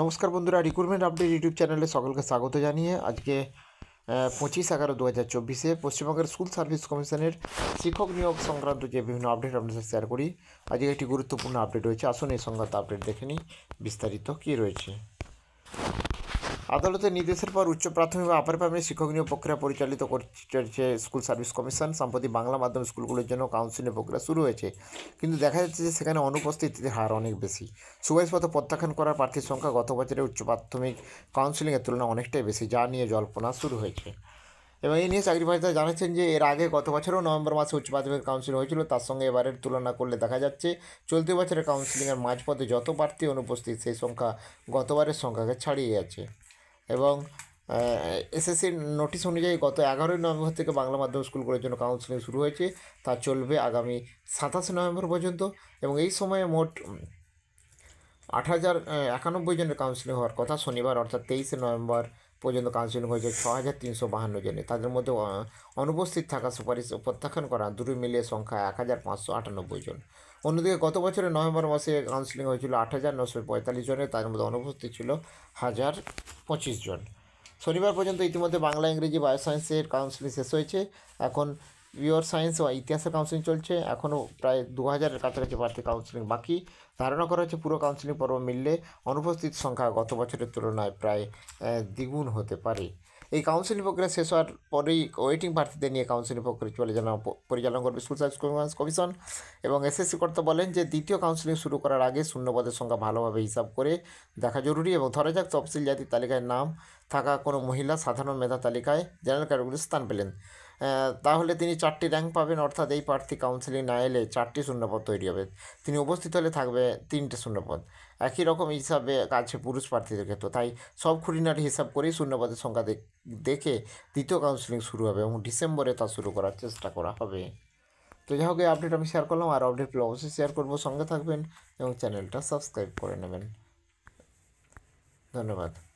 নমস্কার বন্ধুরা recruitment update YouTube চ্যানেলে সকলকে স্বাগত জানিয়ে আজকে পঁচিশ এগারো দু হাজার চব্বিশে পশ্চিমবঙ্গের স্কুল সার্ভিস কমিশনের শিক্ষক নিয়োগ সংক্রান্ত যে বিভিন্ন আপডেট আপনার সাথে শেয়ার করি আজকে একটি গুরুত্বপূর্ণ আপডেট রয়েছে আসুন এই সংক্রান্ত আপডেট দেখে নিই বিস্তারিত কী রয়েছে আদালতের নির্দেশের পর উচ্চ প্রাথমিক বা আপার প্রাথমিক শিক্ষক নিয়োগ প্রক্রিয়া পরিচালিত করছে স্কুল সার্ভিস কমিশন সম্প্রতি বাংলা মাধ্যম স্কুলগুলোর জন্য কাউন্সিলিং প্রক্রিয়া শুরু হয়েছে কিন্তু দেখা যাচ্ছে যে সেখানে অনুপস্থিতির হার অনেক বেশি সুভাষ পথে প্রত্যাখ্যান করার প্রার্থীর সংখ্যা গত বছরের উচ্চ প্রাথমিক কাউন্সিলিংয়ের তুলনায় অনেকটাই বেশি যা নিয়ে জল্পনা শুরু হয়েছে এবং এই নিয়ে চাকরি প্রার্থীরা জানাচ্ছেন যে এর আগে গত বছরও নভেম্বর মাসে উচ্চ প্রাথমিক কাউন্সিল হয়েছিল তার সঙ্গে এবারের তুলনা করলে দেখা যাচ্ছে চলতি বছরের কাউন্সিলিংয়ের মাঝপথে যত প্রার্থী অনুপস্থিত সেই সংখ্যা গতবারের সংখ্যাকে ছাড়িয়ে গেছে এবং এসএসসির নোটিশ অনুযায়ী গত এগারোই নভেম্বর থেকে বাংলা মাধ্যম স্কুলগুলোর জন্য কাউন্সিলিং শুরু হয়েছে তা চলবে আগামী সাতাশে নভেম্বর পর্যন্ত এবং এই সময়ে মোট আট হাজার একানব্বই জনের কাউন্সিলিং হওয়ার কথা শনিবার অর্থাৎ তেইশে নভেম্বর পর্যন্ত কাউন্সিলিং হয়েছে ছ হাজার তিনশো বাহান্ন জনে তাদের মধ্যে অনুপস্থিত থাকা সুপারিশ প্রত্যাখ্যান করা দুটো মিলিয়ে সংখ্যা এক হাজার পাঁচশো আটানব্বই জন অন্যদিকে গত বছরের নভেম্বর মাসে কাউন্সিলিং হয়েছিল আট হাজার নশো পঁয়তাল্লিশ জনের তার মধ্যে অনুপস্থিত ছিল হাজার পঁচিশ জন শনিবার পর্যন্ত ইতিমধ্যে বাংলা ইংরেজি বায়ো সায়েন্সের কাউন্সিলিং শেষ হয়েছে এখন পিওর সায়েন্স বা ইতিহাসের কাউন্সিলিং চলছে এখনও প্রায় দু হাজারের কাছাকাছি প্রার্থী কাউন্সিলিং বাকি ধারণা করা হচ্ছে পুরো কাউন্সিলিং পর্ব মিললে অনুপস্থিত সংখ্যা গত বছরের তুলনায় প্রায় দ্বিগুণ হতে পারে এই কাউন্সিলিং প্রক্রিয়া শেষ হওয়ার পরেই ওয়েটিং প্রার্থীদের নিয়ে কাউন্সিলিং প্রক্রিয়া যেন পরিচালনা করবে স্কুল সার্ভিস কমিশন এবং এসএসসি কর্তা বলেন যে দ্বিতীয় কাউন্সিলিং শুরু করার আগে শূন্যপদের সংখ্যা ভালোভাবে হিসাব করে দেখা জরুরি এবং ধরা যাক তফসিল জাতির তালিকায় নাম থাকা কোনো মহিলা সাধারণ মেধা তালিকায় জেনারেল ক্যাটাগরির স্থান পেলেন তাহলে তিনি চারটি র্যাঙ্ক পাবেন অর্থাৎ এই প্রার্থী কাউন্সিলিং না এলে চারটি শূন্যপদ তৈরি হবে তিনি উপস্থিত হলে থাকবে তিনটে শূন্যপদ একই রকম হিসাবে কাছে পুরুষ প্রার্থীদের ক্ষেত্রে তাই সব খুঁড়িনারি হিসাব করেই শূন্যপদের সংখ্যা দেখে দ্বিতীয় কাউন্সিলিং শুরু হবে এবং ডিসেম্বরে তা শুরু করার চেষ্টা করা হবে তো যাই হোক এই আপডেট আমি শেয়ার করলাম আর আপডেট পেলে অবশ্যই শেয়ার করবো সঙ্গে থাকবেন এবং চ্যানেলটা সাবস্ক্রাইব করে নেবেন ধন্যবাদ